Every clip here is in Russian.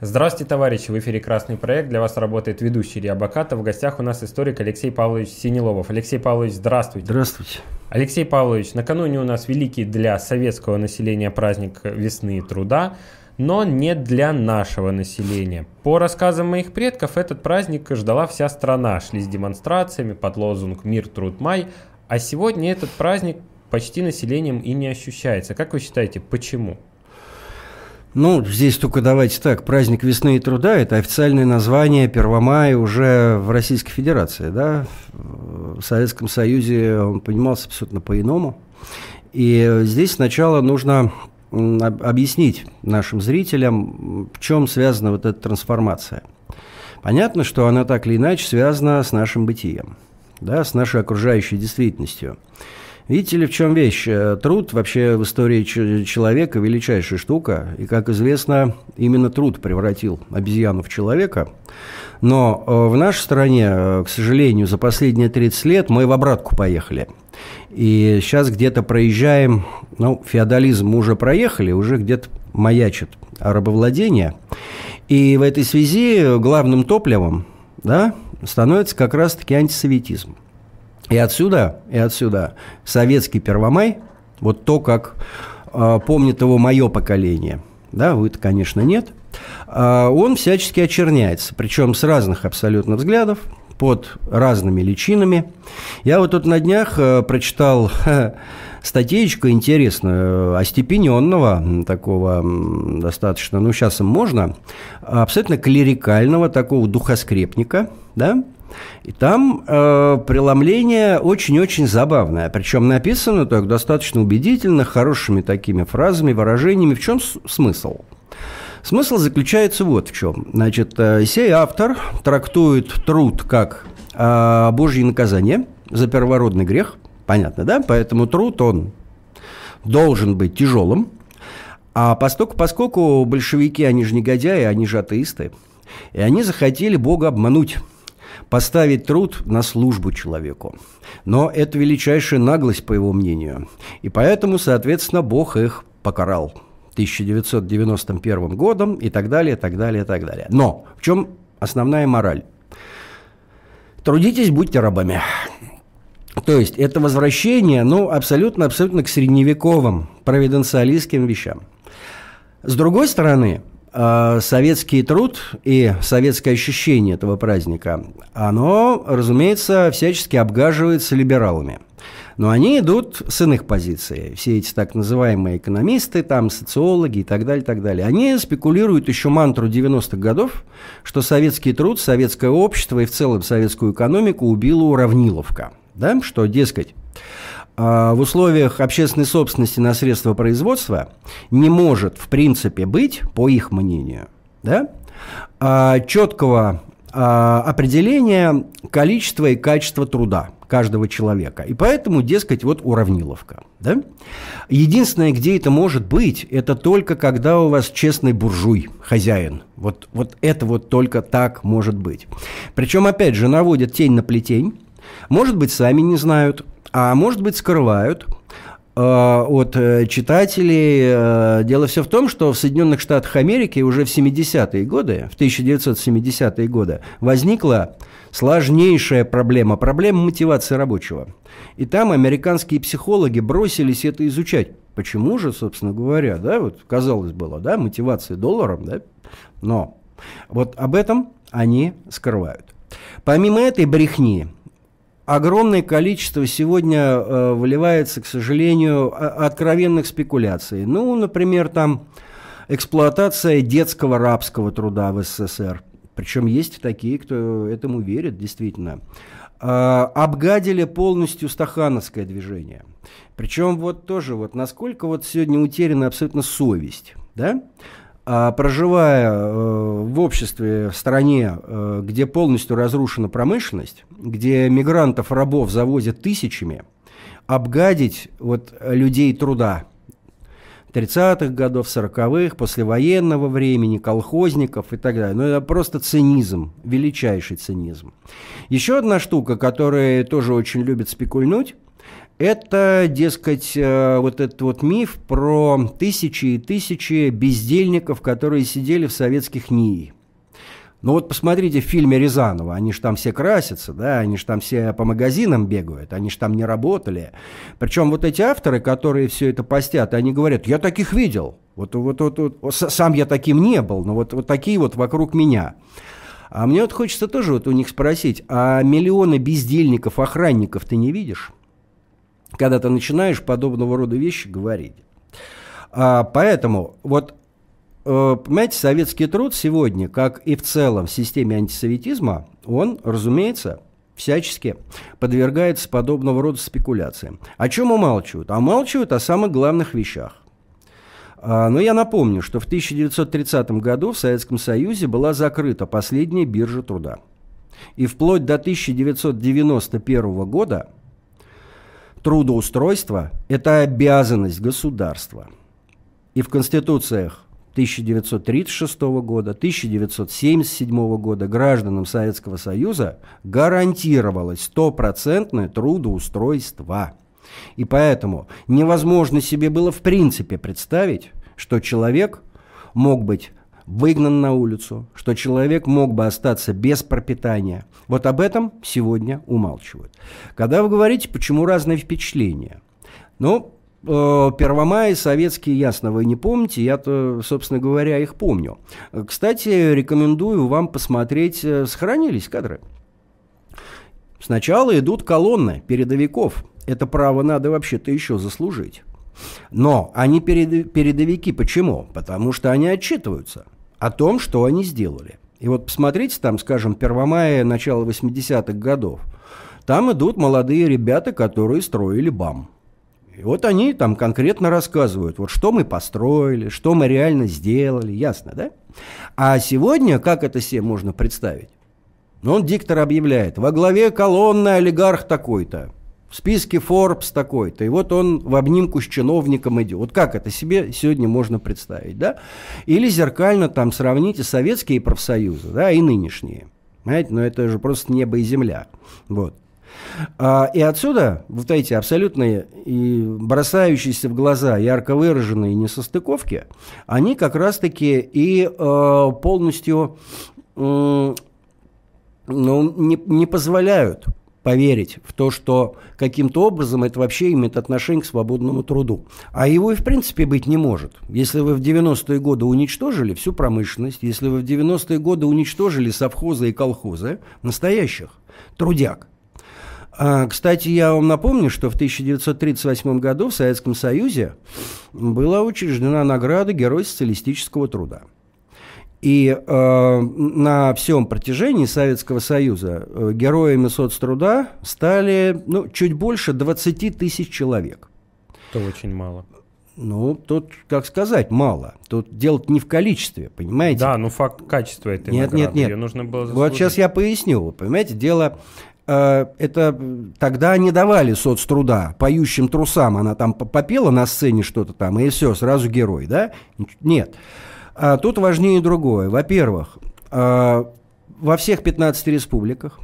Здравствуйте, товарищи! В эфире «Красный проект». Для вас работает ведущий Илья Бакатов. В гостях у нас историк Алексей Павлович Синеловов. Алексей Павлович, здравствуйте! Здравствуйте! Алексей Павлович, накануне у нас великий для советского населения праздник весны и труда, но не для нашего населения. По рассказам моих предков, этот праздник ждала вся страна. Шли с демонстрациями под лозунг «Мир, труд, май», а сегодня этот праздник почти населением и не ощущается. Как вы считаете, почему? Почему? Ну, здесь только давайте так, праздник весны и труда – это официальное название Первомая уже в Российской Федерации, да? В Советском Союзе он понимался абсолютно по-иному. И здесь сначала нужно объяснить нашим зрителям, в чем связана вот эта трансформация. Понятно, что она так или иначе связана с нашим бытием, да, с нашей окружающей действительностью. Видите ли, в чем вещь? Э, труд вообще в истории человека величайшая штука. И, как известно, именно труд превратил обезьяну в человека. Но э, в нашей стране, э, к сожалению, за последние 30 лет мы в обратку поехали. И сейчас где-то проезжаем, ну, феодализм мы уже проехали, уже где-то маячит рабовладение. И в этой связи главным топливом да, становится как раз-таки антисоветизм. И отсюда, и отсюда советский Первомай, вот то, как э, помнит его мое поколение, да, вы-то, конечно, нет, э, он всячески очерняется, причем с разных абсолютно взглядов, под разными личинами. Я вот тут на днях э, прочитал статейку интересную, э, остепененного, такого достаточно, ну, сейчас им можно, абсолютно клерикального такого духоскрепника, да, и там э, преломление очень-очень забавное. Причем написано так достаточно убедительно, хорошими такими фразами, выражениями. В чем смысл? Смысл заключается вот в чем. Значит, э, сей автор трактует труд как э, божье наказание за первородный грех. Понятно, да? Поэтому труд, он должен быть тяжелым. А поскольку, поскольку большевики, они же негодяи, они же атеисты, и они захотели Бога обмануть – поставить труд на службу человеку. Но это величайшая наглость, по его мнению. И поэтому, соответственно, Бог их покарал 1991 годом и так далее, и так далее, и так далее. Но в чем основная мораль? Трудитесь, будьте рабами. То есть это возвращение, ну, абсолютно-абсолютно к средневековым провиденциалистским вещам. С другой стороны, Э, советский труд и советское ощущение этого праздника, оно, разумеется, всячески обгаживается либералами. Но они идут с иных позиций. Все эти так называемые экономисты, там социологи и так далее, так далее. Они спекулируют еще мантру 90-х годов, что советский труд, советское общество и в целом советскую экономику убила уравниловка. Да? Что, дескать, а, в условиях общественной собственности на средства производства не может, в принципе, быть, по их мнению, да, а, четкого а, определения количества и качества труда каждого человека. И поэтому, дескать, вот уравниловка. Да? Единственное, где это может быть, это только когда у вас честный буржуй, хозяин. Вот, вот это вот только так может быть. Причем, опять же, наводят тень на плетень. Может быть, сами не знают, а может быть, скрывают, а, от э, читателей. Э, дело все в том, что в Соединенных Штатах Америки уже в 70-е годы, в 1970-е годы, возникла сложнейшая проблема, проблема мотивации рабочего. И там американские психологи бросились это изучать. Почему же, собственно говоря, да, вот казалось было, да, мотивация долларом, да, но вот об этом они скрывают. Помимо этой брехни, огромное количество сегодня э, выливается, к сожалению, откровенных спекуляций. Ну, например, там эксплуатация детского рабского труда в СССР. Причем есть такие, кто этому верит, действительно. Э, обгадили полностью стахановское движение. Причем вот тоже вот насколько вот сегодня утеряна абсолютно совесть, да? А проживая э, в обществе, в стране, э, где полностью разрушена промышленность, где мигрантов-рабов завозят тысячами, обгадить вот людей труда 30-х годов, 40-х, послевоенного времени, колхозников и так далее. ну это просто цинизм, величайший цинизм. Еще одна штука, которая тоже очень любит спекульнуть, это, дескать, э, вот этот вот миф про тысячи и тысячи бездельников, которые сидели в советских НИИ. Ну вот посмотрите в фильме Рязанова, они же там все красятся, да, они же там все по магазинам бегают, они же там не работали. Причем вот эти авторы, которые все это постят, они говорят, я таких видел, вот, вот, вот, вот сам я таким не был, но вот, вот такие вот вокруг меня. А мне вот хочется тоже вот у них спросить, а миллионы бездельников, охранников ты не видишь? когда ты начинаешь подобного рода вещи говорить. А, поэтому вот э, Понимаете, советский труд сегодня, как и в целом в системе антисоветизма, он, разумеется, всячески подвергается подобного рода спекуляциям. О чем умалчивают? Умалчивают о самых главных вещах. А, но я напомню, что в 1930 году в Советском Союзе была закрыта последняя биржа труда. И вплоть до 1991 года – трудоустройство – это обязанность государства. И в конституциях 1936 года, 1977 года гражданам Советского Союза гарантировалось стопроцентное трудоустройство. И поэтому невозможно себе было в принципе представить, что человек мог быть выгнан на улицу, что человек мог бы остаться без пропитания. Вот об этом сегодня умалчивают. Когда вы говорите, почему разные впечатления? Ну, э, Первомай, советские, ясно, вы не помните, я-то, собственно говоря, их помню. Кстати, рекомендую вам посмотреть, э, сохранились кадры. Сначала идут колонны передовиков. Это право надо вообще-то еще заслужить. Но они передовики почему? Потому что они отчитываются о том, что они сделали. И вот посмотрите там, скажем, Первомая, начало 80-х годов. Там идут молодые ребята, которые строили БАМ. И вот они там конкретно рассказывают, вот что мы построили, что мы реально сделали, ясно, да? А сегодня, как это себе можно представить? Ну, он, диктор, объявляет, во главе колонны олигарх такой-то в списке Forbes такой-то, и вот он в обнимку с чиновником идет. Вот как это себе сегодня можно представить, да? Или зеркально там сравните советские профсоюзы, да, и нынешние. Понимаете, но ну, это же просто небо и земля. Вот. А, и отсюда, вот эти абсолютные и бросающиеся в глаза ярко выраженные несостыковки, они как раз-таки и э, полностью э, ну, не, не позволяют поверить в то, что каким-то образом это вообще имеет отношение к свободному труду. А его и в принципе быть не может. Если вы в 90-е годы уничтожили всю промышленность, если вы в 90-е годы уничтожили совхозы и колхозы, настоящих, трудяк, а, кстати, я вам напомню, что в 1938 году в Советском Союзе была учреждена награда Герой социалистического труда – и э, на всем протяжении Советского Союза э, героями соцтруда стали ну, чуть больше 20 тысяч человек. Это очень мало. Ну, тут, как сказать, мало. Тут дело не в количестве, понимаете? Да, но ну, факт качества этой нет, награды. Нет, нет, Ее нужно было заслужить. Вот сейчас я поясню. Вы понимаете, дело... Э, это тогда не давали соцтруда поющим трусам. Она там попела на сцене что-то там, и все, сразу герой, да? Нет. Нет. А тут важнее другое. Во-первых, а, во всех 15 республиках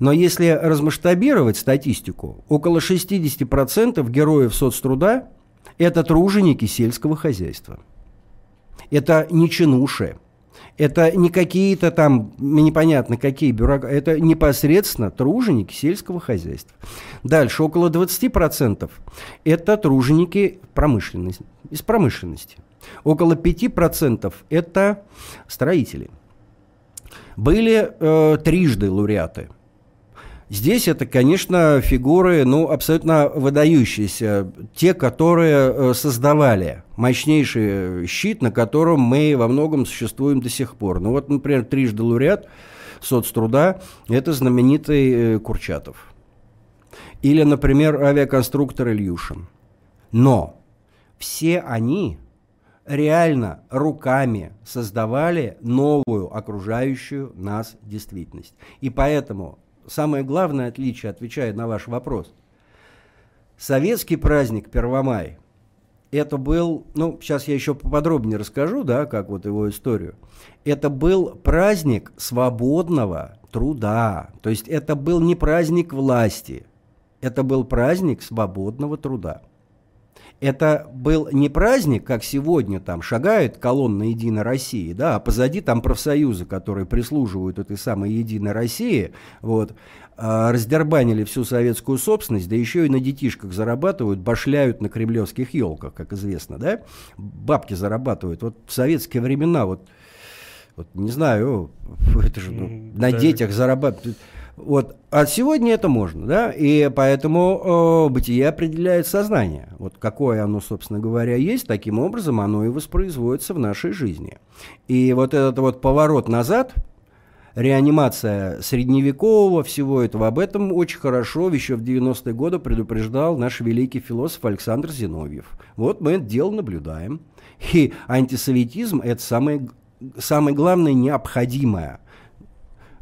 но если размасштабировать статистику, около 60% героев соцтруда – это труженики сельского хозяйства. Это не чинуши, это не какие-то там непонятно какие бюрократы, это непосредственно труженики сельского хозяйства. Дальше около 20% это труженики промышленности, из промышленности – Около 5% это строители. Были э, трижды лауреаты. Здесь это, конечно, фигуры, ну, абсолютно выдающиеся, те, которые э, создавали мощнейший э, щит, на котором мы во многом существуем до сих пор. Ну вот, например, трижды лауреат соцтруда – это знаменитый э, Курчатов. Или, например, авиаконструктор Ильюшин. Но все они – реально руками создавали новую окружающую нас действительность. И поэтому самое главное отличие, отвечая на ваш вопрос, советский праздник Первомай, это был, ну, сейчас я еще поподробнее расскажу, да, как вот его историю, это был праздник свободного труда, то есть это был не праздник власти, это был праздник свободного труда это был не праздник, как сегодня там шагают колонна «Единой России», да, а позади там профсоюзы, которые прислуживают этой самой «Единой России», вот, а, раздербанили всю советскую собственность, да еще и на детишках зарабатывают, башляют на кремлевских елках, как известно, да, бабки зарабатывают. Вот в советские времена, вот, вот не знаю, это же ну, на да. детях зарабатывают вот. А сегодня это можно, да, и поэтому э, бытие определяет сознание. Вот какое оно, собственно говоря, есть, таким образом оно и воспроизводится в нашей жизни. И вот этот вот поворот назад, реанимация средневекового всего этого, об этом очень хорошо еще в 90-е годы предупреждал наш великий философ Александр Зиновьев. Вот мы это дело наблюдаем. И антисоветизм – это самое, самое главное необходимое –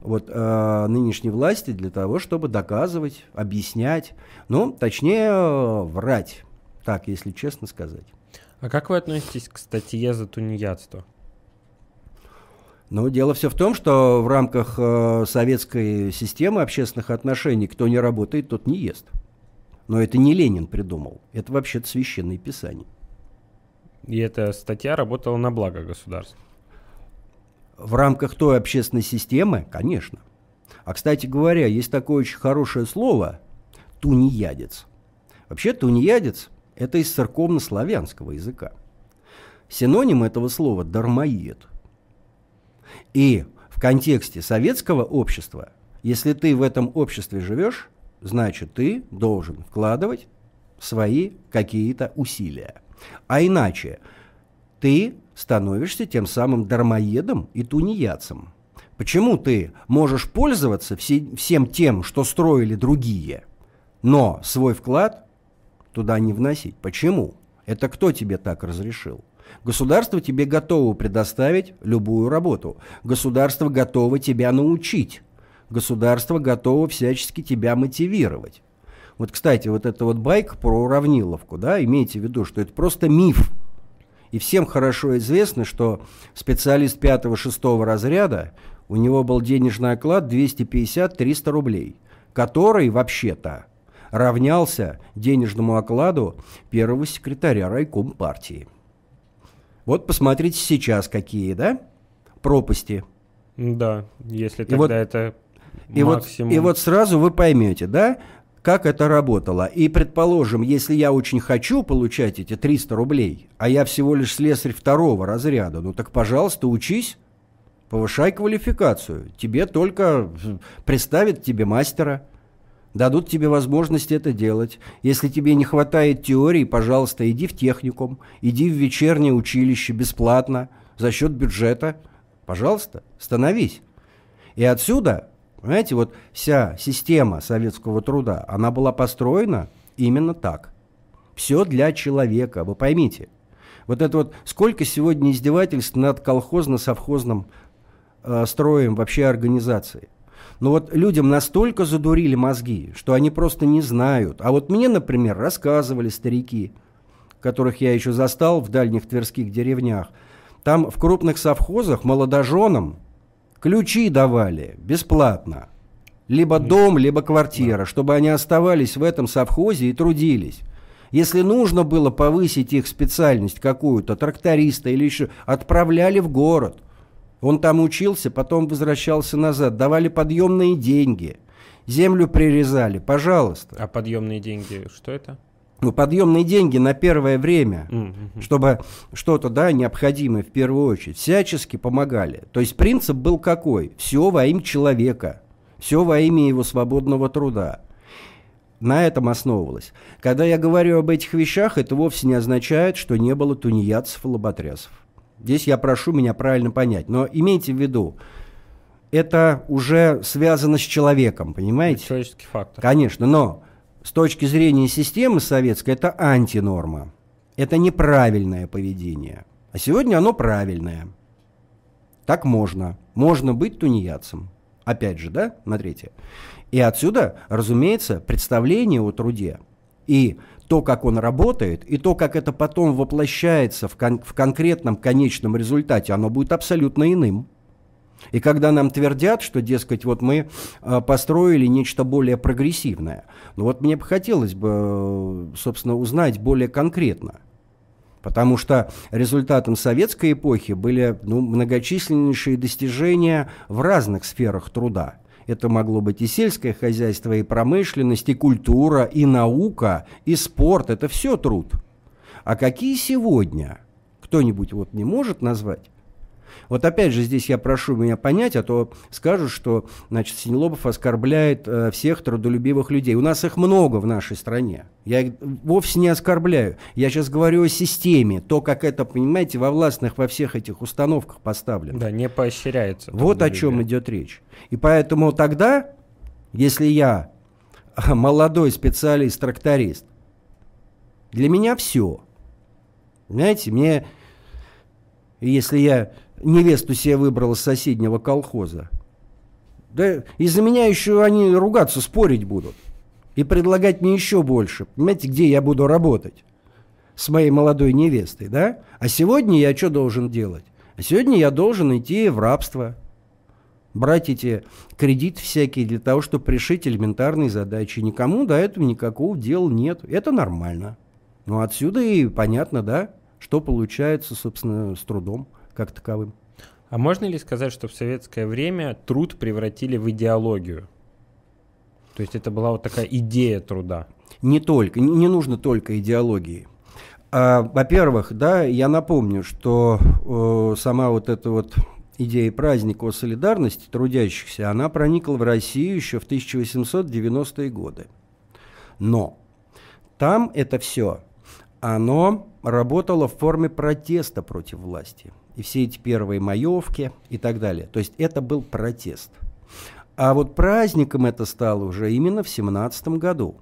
вот, э, нынешней власти для того, чтобы доказывать, объяснять, ну, точнее, э, врать, так, если честно сказать. А как вы относитесь к статье за тунеядство? Ну, дело все в том, что в рамках э, советской системы общественных отношений кто не работает, тот не ест. Но это не Ленин придумал, это вообще-то священное писание. И эта статья работала на благо государства в рамках той общественной системы, конечно. А, кстати говоря, есть такое очень хорошее слово – тунеядец. Вообще тунеядец – это из церковно-славянского языка. Синоним этого слова – дармоед. И в контексте советского общества, если ты в этом обществе живешь, значит, ты должен вкладывать свои какие-то усилия. А иначе – ты становишься тем самым дармоедом и тунеядцем. Почему ты можешь пользоваться все, всем тем, что строили другие, но свой вклад туда не вносить? Почему? Это кто тебе так разрешил? Государство тебе готово предоставить любую работу. Государство готово тебя научить. Государство готово всячески тебя мотивировать. Вот, кстати, вот это вот байк про уравниловку, да, имейте в виду, что это просто миф, и всем хорошо известно, что специалист 5-6 разряда, у него был денежный оклад 250-300 рублей, который вообще-то равнялся денежному окладу первого секретаря райком партии. Вот посмотрите сейчас какие, да, пропасти. Да, если тогда и вот, это максимум. И вот, и вот сразу вы поймете, да, как это работало. И, предположим, если я очень хочу получать эти 300 рублей, а я всего лишь слесарь второго разряда, ну так, пожалуйста, учись, повышай квалификацию. Тебе только э, представят тебе мастера, дадут тебе возможность это делать. Если тебе не хватает теории, пожалуйста, иди в техникум, иди в вечернее училище бесплатно, за счет бюджета. Пожалуйста, становись. И отсюда Понимаете, вот вся система советского труда, она была построена именно так. Все для человека, вы поймите. Вот это вот, сколько сегодня издевательств над колхозно-совхозным э, строем вообще организации. Но вот людям настолько задурили мозги, что они просто не знают. А вот мне, например, рассказывали старики, которых я еще застал в дальних тверских деревнях. Там в крупных совхозах молодоженам Ключи давали бесплатно. Либо дом, либо квартира, чтобы они оставались в этом совхозе и трудились. Если нужно было повысить их специальность какую-то, тракториста или еще, отправляли в город. Он там учился, потом возвращался назад, давали подъемные деньги. Землю прирезали, пожалуйста. А подъемные деньги, что это? ну, подъемные деньги на первое время, mm-hmm. чтобы что-то, да, необходимое в первую очередь, всячески помогали. То есть принцип был какой? Все во имя человека, все во имя его свободного труда. На этом основывалось. Когда я говорю об этих вещах, это вовсе не означает, что не было тунеядцев и лоботрясов. Здесь я прошу меня правильно понять. Но имейте в виду, это уже связано с человеком, понимаете? Человеческий фактор. Конечно, но с точки зрения системы советской это антинорма. Это неправильное поведение. А сегодня оно правильное. Так можно. Можно быть тунеядцем. Опять же, да, смотрите. И отсюда, разумеется, представление о труде и то, как он работает, и то, как это потом воплощается в, кон в конкретном конечном результате, оно будет абсолютно иным. И когда нам твердят, что, дескать, вот мы э, построили нечто более прогрессивное, ну вот мне бы хотелось бы, э, собственно, узнать более конкретно. Потому что результатом советской эпохи были ну, многочисленнейшие достижения в разных сферах труда. Это могло быть и сельское хозяйство, и промышленность, и культура, и наука, и спорт. Это все труд. А какие сегодня? Кто-нибудь вот не может назвать? Вот опять же здесь я прошу меня понять, а то скажут, что значит, Синелобов оскорбляет э, всех трудолюбивых людей. У нас их много в нашей стране. Я их вовсе не оскорбляю. Я сейчас говорю о системе. То, как это, понимаете, во властных, во всех этих установках поставлено. Да, не поощряется. Вот о чем идет речь. И поэтому тогда, если я а, молодой специалист-тракторист, для меня все. знаете, мне, если я невесту себе выбрала с соседнего колхоза. Да из-за меня еще они ругаться, спорить будут. И предлагать мне еще больше. Понимаете, где я буду работать? С моей молодой невестой, да? А сегодня я что должен делать? А сегодня я должен идти в рабство. Брать эти кредиты всякие для того, чтобы решить элементарные задачи. Никому до этого никакого дела нет. Это нормально. Ну, отсюда и понятно, да, что получается, собственно, с трудом как таковым. А можно ли сказать, что в советское время труд превратили в идеологию? То есть это была вот такая идея труда. Не только, не нужно только идеологии. А, во-первых, да, я напомню, что э, сама вот эта вот идея праздника о солидарности трудящихся, она проникла в Россию еще в 1890-е годы. Но там это все оно работало в форме протеста против власти. И все эти первые маевки и так далее. То есть это был протест. А вот праздником это стало уже именно в 17 году.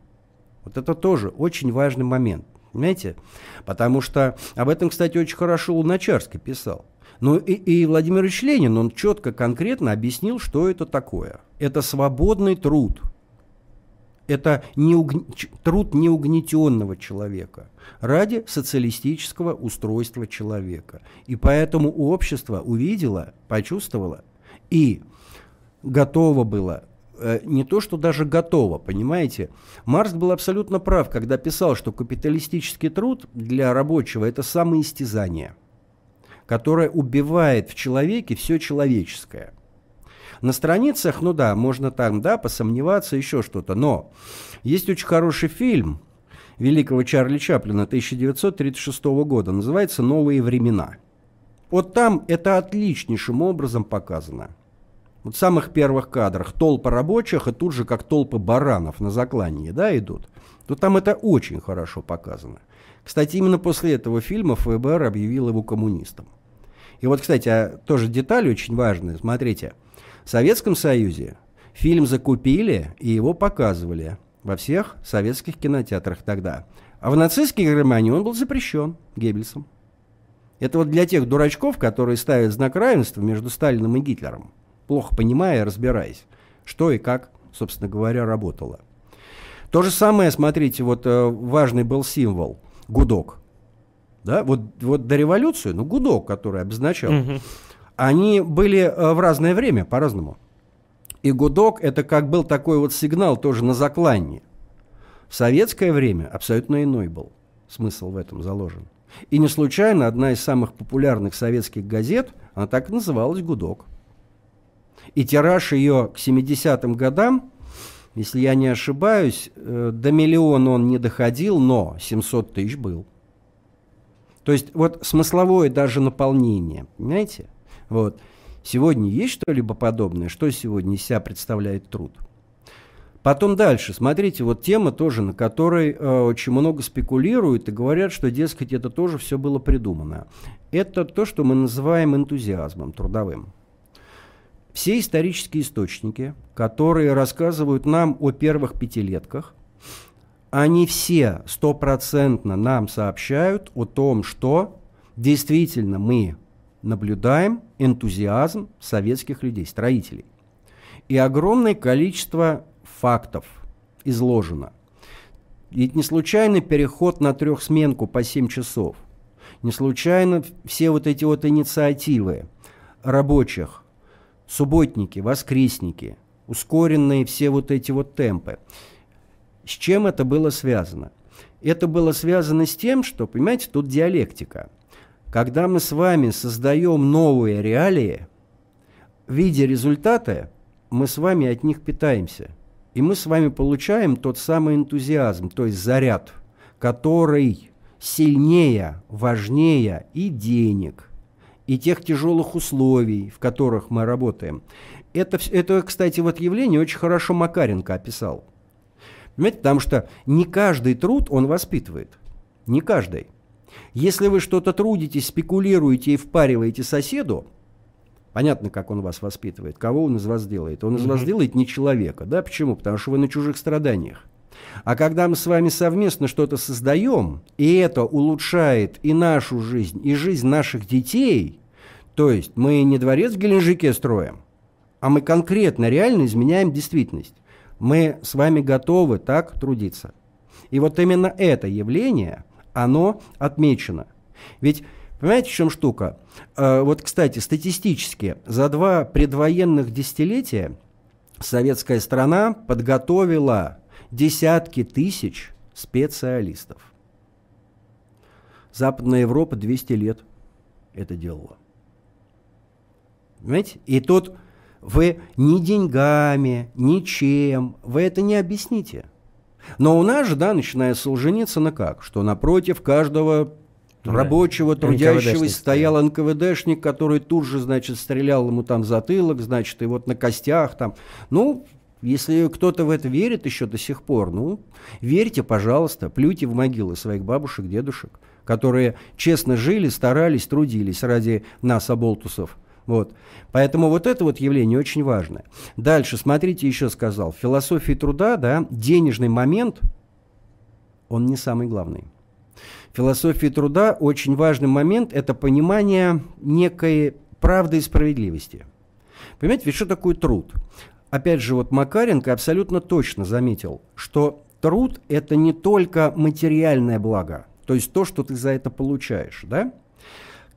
Вот это тоже очень важный момент. Понимаете? Потому что об этом, кстати, очень хорошо Луначарский писал. Ну и, и Владимир Ильич Ленин, он четко, конкретно объяснил, что это такое. Это свободный труд – это не уг... труд неугнетенного человека ради социалистического устройства человека. И поэтому общество увидело, почувствовало и готово было э, не то, что даже готово, понимаете? Маркс был абсолютно прав, когда писал, что капиталистический труд для рабочего – это самоистязание, которое убивает в человеке все человеческое – на страницах, ну да, можно там, да, посомневаться, еще что-то. Но есть очень хороший фильм великого Чарли Чаплина 1936 года. Называется «Новые времена». Вот там это отличнейшим образом показано. Вот в самых первых кадрах толпа рабочих и тут же как толпы баранов на заклании, да, идут. То там это очень хорошо показано. Кстати, именно после этого фильма ФБР объявил его коммунистом. И вот, кстати, а тоже деталь очень важная. Смотрите – в Советском Союзе фильм закупили и его показывали во всех советских кинотеатрах тогда. А в нацистской Германии он был запрещен Геббельсом. Это вот для тех дурачков, которые ставят знак равенства между Сталиным и Гитлером, плохо понимая и разбираясь, что и как, собственно говоря, работало. То же самое, смотрите, вот э, важный был символ – гудок. Да? Вот, вот до революции, ну, гудок, который обозначал угу они были э, в разное время, по-разному. И гудок – это как был такой вот сигнал тоже на заклании. В советское время абсолютно иной был. Смысл в этом заложен. И не случайно одна из самых популярных советских газет, она так и называлась «Гудок». И тираж ее к 70-м годам, если я не ошибаюсь, э, до миллиона он не доходил, но 700 тысяч был. То есть вот смысловое даже наполнение, понимаете? Вот. Сегодня есть что-либо подобное? Что сегодня из себя представляет труд? Потом дальше, смотрите, вот тема тоже, на которой э, очень много спекулируют и говорят, что, дескать, это тоже все было придумано. Это то, что мы называем энтузиазмом трудовым. Все исторические источники, которые рассказывают нам о первых пятилетках, они все стопроцентно нам сообщают о том, что действительно мы наблюдаем энтузиазм советских людей, строителей. И огромное количество фактов изложено. Ведь не случайно переход на трехсменку по 7 часов. Не случайно все вот эти вот инициативы рабочих, субботники, воскресники, ускоренные все вот эти вот темпы. С чем это было связано? Это было связано с тем, что, понимаете, тут диалектика – когда мы с вами создаем новые реалии, в виде результата мы с вами от них питаемся. И мы с вами получаем тот самый энтузиазм, то есть заряд, который сильнее, важнее и денег, и тех тяжелых условий, в которых мы работаем. Это, это кстати, вот явление очень хорошо Макаренко описал. Понимаете, потому что не каждый труд он воспитывает. Не каждый. Если вы что-то трудитесь, спекулируете и впариваете соседу, Понятно, как он вас воспитывает, кого он из вас делает. Он из вас делает не человека. Да, почему? Потому что вы на чужих страданиях. А когда мы с вами совместно что-то создаем, и это улучшает и нашу жизнь, и жизнь наших детей, то есть мы не дворец в Геленджике строим, а мы конкретно, реально изменяем действительность. Мы с вами готовы так трудиться. И вот именно это явление оно отмечено. Ведь Понимаете, в чем штука? Э, вот, кстати, статистически, за два предвоенных десятилетия советская страна подготовила десятки тысяч специалистов. Западная Европа 200 лет это делала. Понимаете? И тут вы ни деньгами, ничем, вы это не объясните – но у нас же, да, начиная с Солженицына как? Что напротив каждого да. рабочего, трудящегося стоял НКВДшник, который тут же, значит, стрелял ему там в затылок, значит, и вот на костях там. Ну, если кто-то в это верит еще до сих пор, ну, верьте, пожалуйста, плюйте в могилы своих бабушек, дедушек, которые честно жили, старались, трудились ради нас, оболтусов. Вот. Поэтому вот это вот явление очень важное. Дальше, смотрите, еще сказал, в философии труда, да, денежный момент, он не самый главный. В философии труда очень важный момент – это понимание некой правды и справедливости. Понимаете, ведь что такое труд? Опять же, вот Макаренко абсолютно точно заметил, что труд – это не только материальное благо, то есть то, что ты за это получаешь, да?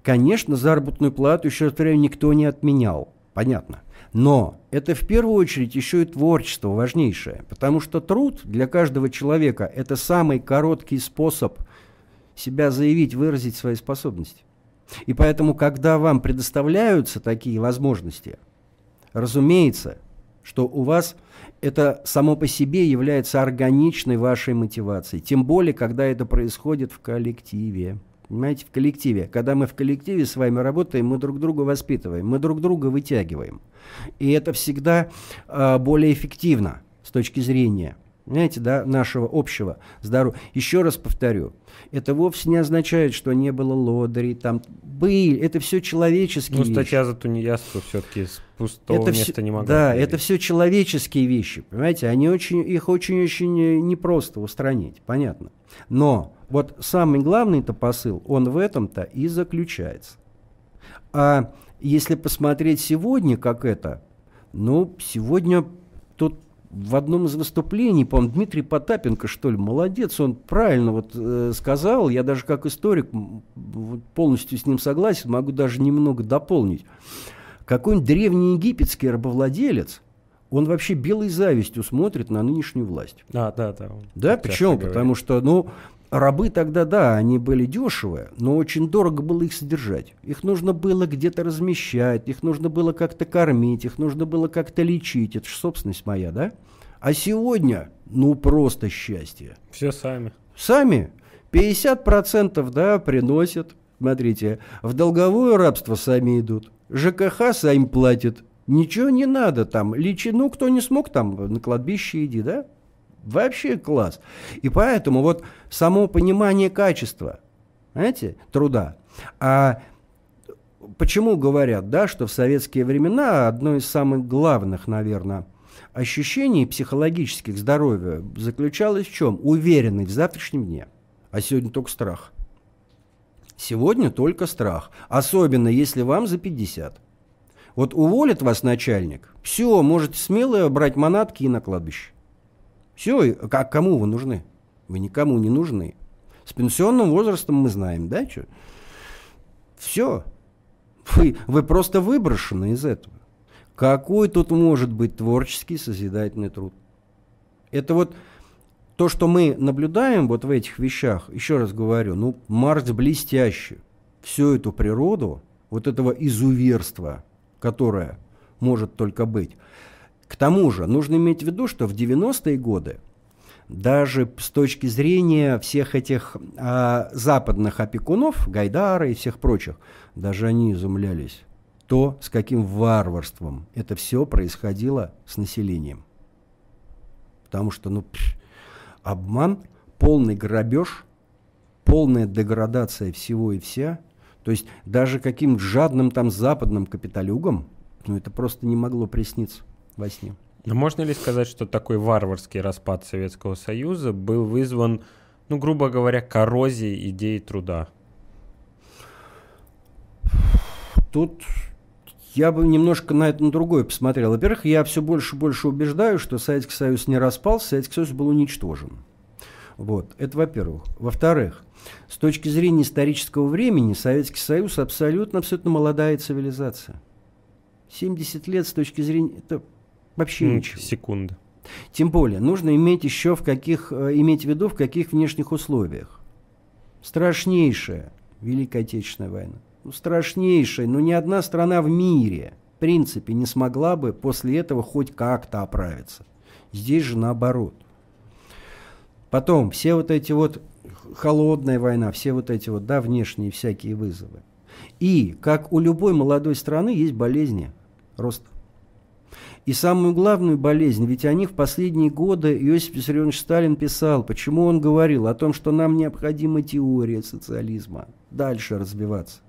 Конечно, заработную плату еще в никто не отменял, понятно. Но это в первую очередь еще и творчество важнейшее, потому что труд для каждого человека – это самый короткий способ себя заявить, выразить свои способности. И поэтому, когда вам предоставляются такие возможности, разумеется, что у вас это само по себе является органичной вашей мотивацией, тем более, когда это происходит в коллективе. Понимаете, в коллективе. Когда мы в коллективе с вами работаем, мы друг друга воспитываем, мы друг друга вытягиваем. И это всегда э, более эффективно с точки зрения понимаете, да, нашего общего здоровья. Еще раз повторю, это вовсе не означает, что не было лодырей, там были, это все человеческие ну, вещи. Ну, статья за тунеядство все-таки с пустого это места все, не могла. Да, появиться. это все человеческие вещи, понимаете, они очень, их очень-очень непросто устранить, понятно. Но вот самый главный-то посыл, он в этом-то и заключается. А если посмотреть сегодня, как это, ну, сегодня тут в одном из выступлений, по-моему, Дмитрий Потапенко, что ли, молодец, он правильно вот э, сказал, я даже как историк вот, полностью с ним согласен, могу даже немного дополнить. Какой-нибудь древнеегипетский рабовладелец, он вообще белой завистью смотрит на нынешнюю власть. А, да, да. Да, почему? Потому говорит. что, ну, Рабы тогда, да, они были дешевые, но очень дорого было их содержать. Их нужно было где-то размещать, их нужно было как-то кормить, их нужно было как-то лечить. Это же собственность моя, да? А сегодня, ну просто счастье. Все сами. Сами. 50% да, приносят, смотрите, в долговое рабство сами идут. ЖКХ сами платят. Ничего не надо там. лечи. Ну кто не смог, там на кладбище иди, да? Вообще класс. И поэтому вот само понимание качества, знаете, труда. А почему говорят, да, что в советские времена одно из самых главных, наверное, ощущений психологических здоровья заключалось в чем? Уверенность в завтрашнем дне. А сегодня только страх. Сегодня только страх. Особенно, если вам за 50. Вот уволит вас начальник, все, можете смело брать манатки и на кладбище. Все, как кому вы нужны? Вы никому не нужны. С пенсионным возрастом мы знаем, да, что? Все. Вы, вы просто выброшены из этого. Какой тут может быть творческий созидательный труд? Это вот то, что мы наблюдаем вот в этих вещах, еще раз говорю, ну, Марс блестящий. Всю эту природу, вот этого изуверства, которое может только быть, к тому же нужно иметь в виду, что в 90-е годы даже с точки зрения всех этих а, западных опекунов, Гайдара и всех прочих, даже они изумлялись то, с каким варварством это все происходило с населением. Потому что, ну, пш, обман, полный грабеж, полная деградация всего и вся. То есть даже каким жадным там западным капиталюгам, ну, это просто не могло присниться во сне. Но можно ли сказать, что такой варварский распад Советского Союза был вызван, ну, грубо говоря, коррозией идеи труда? Тут я бы немножко на это на другое посмотрел. Во-первых, я все больше и больше убеждаю, что Советский Союз не распался, Советский Союз был уничтожен. Вот. Это во-первых. Во-вторых, с точки зрения исторического времени Советский Союз абсолютно, абсолютно молодая цивилизация. 70 лет с точки зрения... Это Вообще ну, ничего. Секунда. Тем более, нужно иметь еще в каких, э, иметь в виду, в каких внешних условиях. Страшнейшая Великая Отечественная война. Ну, страшнейшая, но ни одна страна в мире, в принципе, не смогла бы после этого хоть как-то оправиться. Здесь же наоборот. Потом, все вот эти вот холодная война, все вот эти вот, да, внешние всякие вызовы. И, как у любой молодой страны, есть болезни, рост и самую главную болезнь, ведь о них в последние годы Иосиф Виссарионович Сталин писал, почему он говорил о том, что нам необходима теория социализма, дальше развиваться.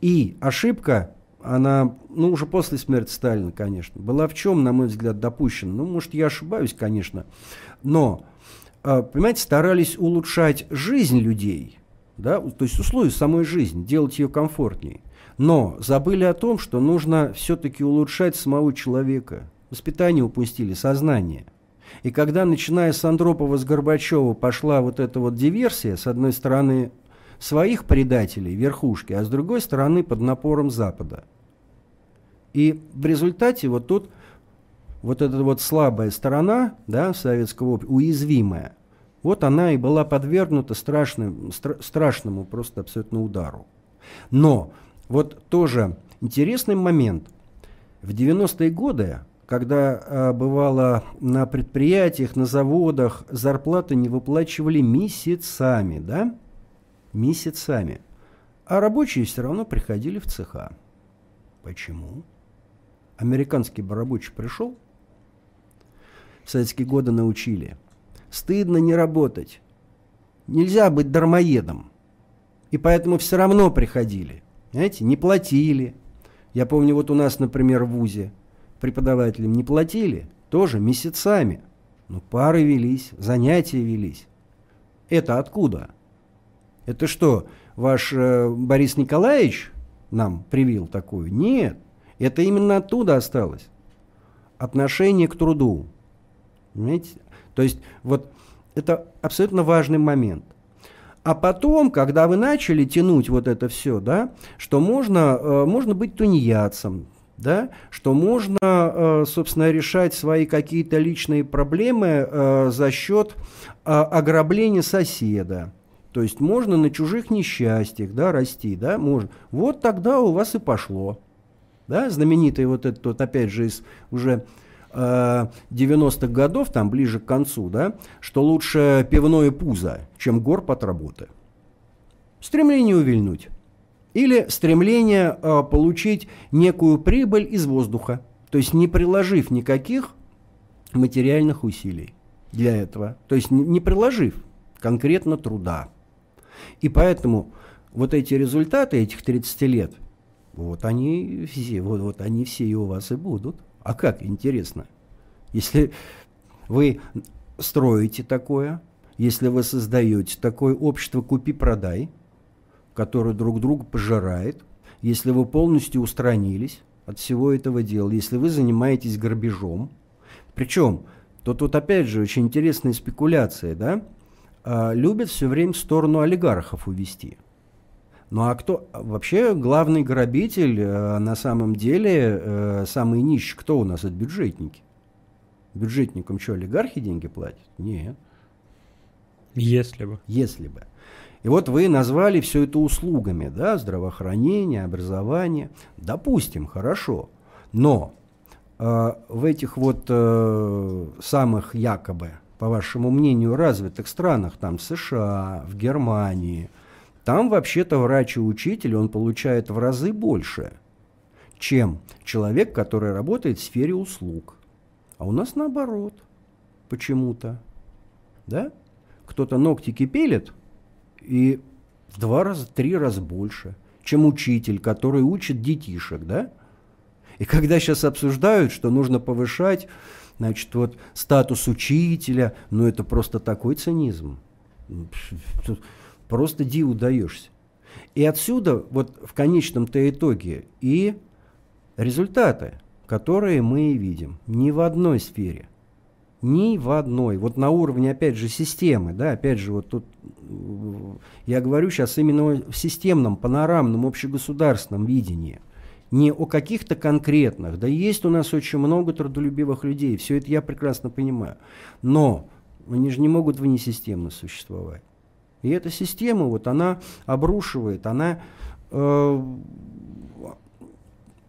И ошибка, она, ну, уже после смерти Сталина, конечно, была в чем, на мой взгляд, допущена? Ну, может, я ошибаюсь, конечно, но, э, понимаете, старались улучшать жизнь людей, да, то есть условия самой жизни, делать ее комфортнее. Но забыли о том, что нужно все-таки улучшать самого человека. Воспитание упустили, сознание. И когда, начиная с Андропова с Горбачева, пошла вот эта вот диверсия, с одной стороны, своих предателей, верхушки, а с другой стороны, под напором Запада. И в результате вот тут вот эта вот слабая сторона да, советского уязвимая, вот она и была подвергнута страшным, стра страшному просто абсолютно удару. Но вот тоже интересный момент. В 90-е годы, когда а, бывало на предприятиях, на заводах зарплаты не выплачивали месяцами, да? Месяцами. А рабочие все равно приходили в цеха. Почему? Американский бы рабочий пришел, в советские годы научили. Стыдно не работать. Нельзя быть дармоедом. И поэтому все равно приходили. Знаете, не платили. Я помню, вот у нас, например, в ВУЗе преподавателям не платили, тоже месяцами. Но пары велись, занятия велись. Это откуда? Это что, ваш э, Борис Николаевич нам привил такую? Нет, это именно оттуда осталось. Отношение к труду. Понимаете? То есть вот это абсолютно важный момент. А потом, когда вы начали тянуть вот это все, да, что можно, э, можно быть тунеядцем, да, что можно, э, собственно, решать свои какие-то личные проблемы э, за счет э, ограбления соседа. То есть можно на чужих несчастьях да, расти, да, можно. Вот тогда у вас и пошло. Да, знаменитый вот этот, вот, опять же, из уже 90-х э, годов, там ближе к концу, да, что лучше пивное пузо, чем горб от работы. Стремление увильнуть. Или стремление э, получить некую прибыль из воздуха, то есть не приложив никаких материальных усилий для этого, то есть не приложив конкретно труда. И поэтому вот эти результаты этих 30 лет, вот они все, вот, вот они все и у вас и будут. А как, интересно? Если вы строите такое, если вы создаете такое общество купи-продай, которое друг друга пожирает, если вы полностью устранились от всего этого дела, если вы занимаетесь грабежом, причем тут вот опять же очень интересная спекуляция, да, а, любят все время в сторону олигархов увести – ну а кто вообще главный грабитель э, на самом деле, э, самый нищий, кто у нас? Это бюджетники. Бюджетникам что, олигархи деньги платят? Нет. Если бы. Если бы. И вот вы назвали все это услугами, да, здравоохранение, образование. Допустим, хорошо. Но э, в этих вот э, самых якобы, по вашему мнению, развитых странах, там США, в Германии – там вообще-то врач и учитель, он получает в разы больше, чем человек, который работает в сфере услуг. А у нас наоборот почему-то. Да? Кто-то ногтики пилит и в два раза, три раза больше, чем учитель, который учит детишек, да? И когда сейчас обсуждают, что нужно повышать, значит, вот статус учителя, ну это просто такой цинизм просто диву даешься. И отсюда вот в конечном-то итоге и результаты, которые мы видим ни в одной сфере. Ни в одной. Вот на уровне, опять же, системы, да, опять же, вот тут э, я говорю сейчас именно в системном, панорамном, общегосударственном видении не о каких-то конкретных. Да есть у нас очень много трудолюбивых людей, все это я прекрасно понимаю. Но они же не могут вне системы существовать. И эта система, вот она обрушивает, она, э,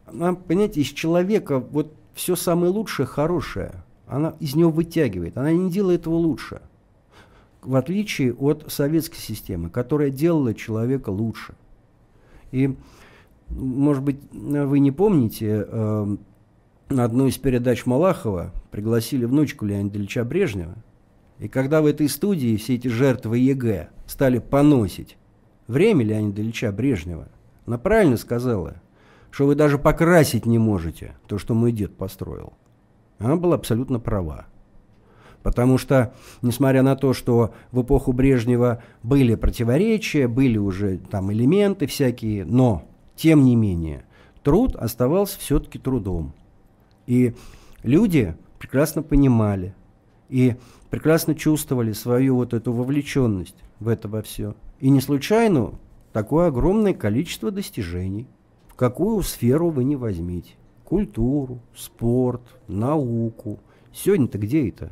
она, понимаете, из человека вот все самое лучшее, хорошее, она из него вытягивает, она не делает его лучше. В отличие от советской системы, которая делала человека лучше. И, может быть, вы не помните, э, на одну из передач Малахова пригласили внучку Леонида Ильича Брежнева. И когда в этой студии все эти жертвы ЕГЭ стали поносить. Время Леонида Ильича Брежнева. Она правильно сказала, что вы даже покрасить не можете то, что мой дед построил. Она была абсолютно права. Потому что, несмотря на то, что в эпоху Брежнева были противоречия, были уже там элементы всякие, но, тем не менее, труд оставался все-таки трудом. И люди прекрасно понимали, и прекрасно чувствовали свою вот эту вовлеченность в это во все. И не случайно такое огромное количество достижений. В какую сферу вы не возьмите. Культуру, спорт, науку. Сегодня-то где это?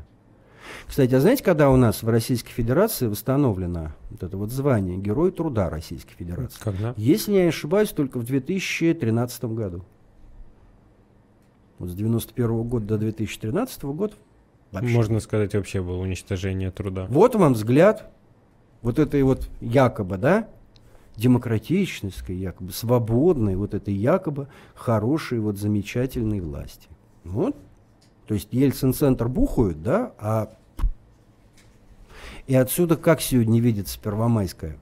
Кстати, а знаете, когда у нас в Российской Федерации восстановлено вот это вот звание Герой труда Российской Федерации? Когда? Если я не ошибаюсь, только в 2013 году. Вот с 91 года до 2013 года Вообще. Можно сказать, вообще было уничтожение труда. Вот вам взгляд вот этой вот якобы, да, демократичной, якобы свободной, вот этой якобы хорошей, вот замечательной власти. Вот. То есть Ельцин-центр бухают, да, а и отсюда как сегодня видится Первомайская?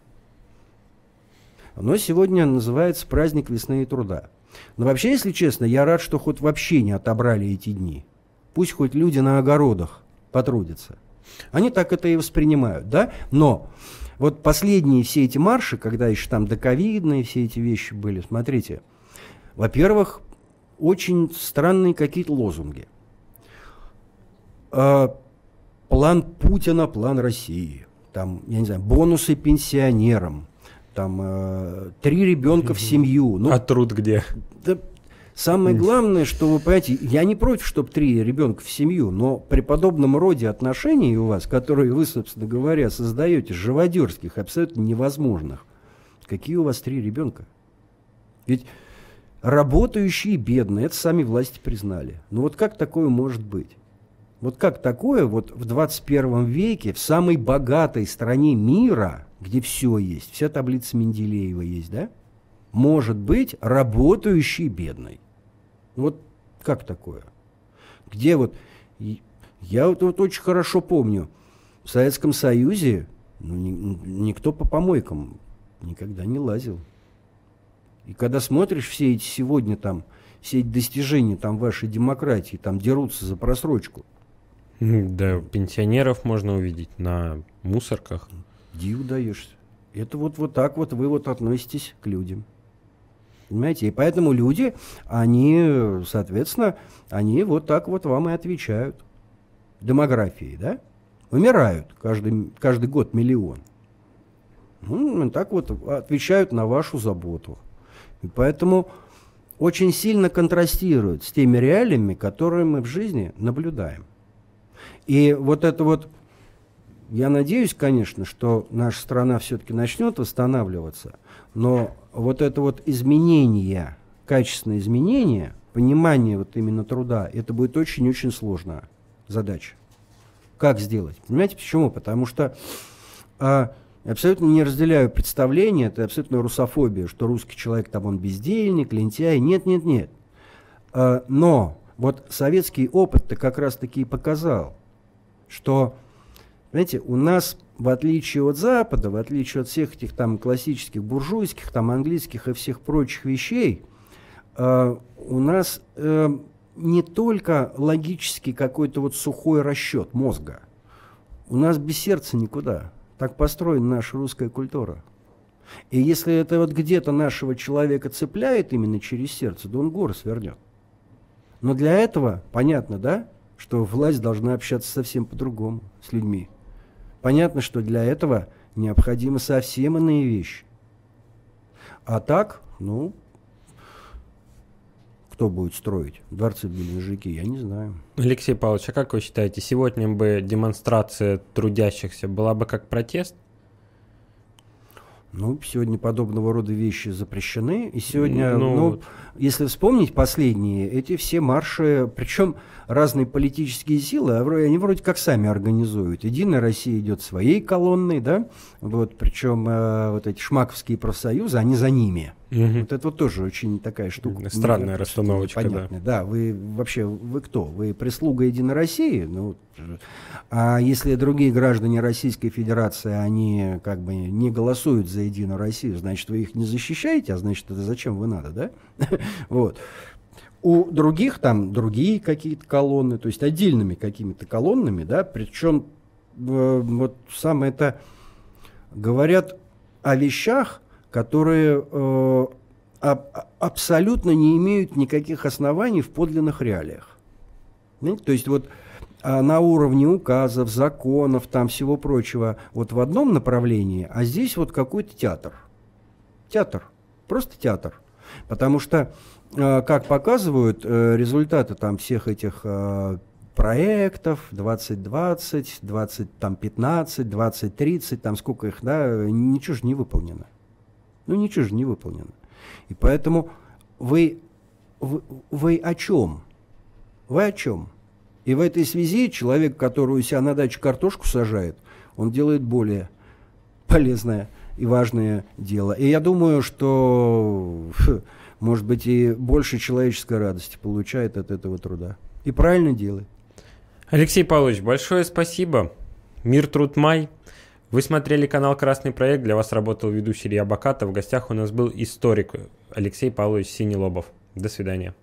Оно сегодня называется праздник весны и труда. Но вообще, если честно, я рад, что хоть вообще не отобрали эти дни. Пусть хоть люди на огородах потрудятся. Они так это и воспринимают, да? Но вот последние все эти марши, когда еще там доковидные все эти вещи были, смотрите, во-первых, очень странные какие-то лозунги. А, план Путина, план России. Там, я не знаю, бонусы пенсионерам. Там э, три ребенка в семью. Ну, а труд где? Да, Самое главное, что вы понимаете, я не против, чтобы три ребенка в семью, но при подобном роде отношений у вас, которые вы, собственно говоря, создаете, живодерских, абсолютно невозможных, какие у вас три ребенка? Ведь работающие бедные, это сами власти признали. Ну вот как такое может быть? Вот как такое вот в 21 веке, в самой богатой стране мира, где все есть, вся таблица Менделеева есть, да? Может быть работающий бедный. Вот как такое? Где вот... Я вот, вот очень хорошо помню, в Советском Союзе ну, ни, никто по помойкам никогда не лазил. И когда смотришь все эти сегодня там, все эти достижения там вашей демократии, там дерутся за просрочку. Да, пенсионеров можно увидеть на мусорках. Диву даешься. Это вот, вот так вот вы вот относитесь к людям. Понимаете? И поэтому люди, они, соответственно, они вот так вот вам и отвечают. Демографии, да? Умирают каждый, каждый год миллион. Ну, ну, так вот отвечают на вашу заботу. И поэтому очень сильно контрастируют с теми реалиями, которые мы в жизни наблюдаем. И вот это вот, я надеюсь, конечно, что наша страна все-таки начнет восстанавливаться, но вот это вот изменение, качественное изменение, понимание вот именно труда, это будет очень-очень сложная задача. Как сделать? Понимаете, почему? Потому что а, абсолютно не разделяю представление, это абсолютно русофобия, что русский человек там он бездельник, лентяй. Нет, нет, нет. А, но вот советский опыт-то как раз-таки и показал, что, знаете, у нас в отличие от Запада, в отличие от всех этих там классических буржуйских, там английских и всех прочих вещей, э, у нас э, не только логический какой-то вот сухой расчет мозга. У нас без сердца никуда. Так построена наша русская культура. И если это вот где-то нашего человека цепляет именно через сердце, то он горы свернет. Но для этого, понятно, да, что власть должна общаться совсем по-другому с людьми. Понятно, что для этого необходимы совсем иные вещи. А так, ну, кто будет строить дворцы Геленджики, я не знаю. Алексей Павлович, а как вы считаете, сегодня бы демонстрация трудящихся была бы как протест? Ну, сегодня подобного рода вещи запрещены, и сегодня, ну, ну если вспомнить последние, эти все марши, причем разные политические силы, а они вроде как сами организуют. Единая Россия идет своей колонной, да, вот, причем э, вот эти шмаковские профсоюзы, они за ними. Угу. Вот это вот тоже очень такая штука. Странная расстановочка, понятная. да. Да, вы вообще, вы кто? Вы прислуга Единой России? Ну, а если другие граждане Российской Федерации, они как бы не голосуют за Единую Россию, значит, вы их не защищаете, а значит, это зачем вы надо, да? Вот. У других там другие какие-то колонны, то есть отдельными какими-то колоннами, да, причем э, вот самое это говорят о вещах, которые э, абсолютно не имеют никаких оснований в подлинных реалиях. Понимаете? То есть вот а, на уровне указов, законов, там всего прочего, вот в одном направлении, а здесь вот какой-то театр. Театр. Просто театр. Потому что, э, как показывают э, результаты там всех этих э, проектов 2020, 20, там 15, 20, 30, там сколько их, да, ничего же не выполнено. Ну, ничего же не выполнено. И поэтому вы, вы, вы о чем? Вы о чем? И в этой связи человек, который у себя на даче картошку сажает, он делает более полезное – и важное дело. И я думаю, что, может быть, и больше человеческой радости получает от этого труда. И правильно делает. Алексей Павлович, большое спасибо. Мир, труд, май. Вы смотрели канал «Красный проект». Для вас работал ведущий Илья Баката. В гостях у нас был историк Алексей Павлович Синелобов. До свидания.